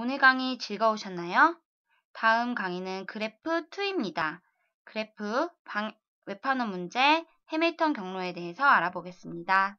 오늘 강의 즐거우셨나요? 다음 강의는 그래프 2입니다. 그래프, 방, 외판원 문제, 해밀턴 경로에 대해서 알아보겠습니다.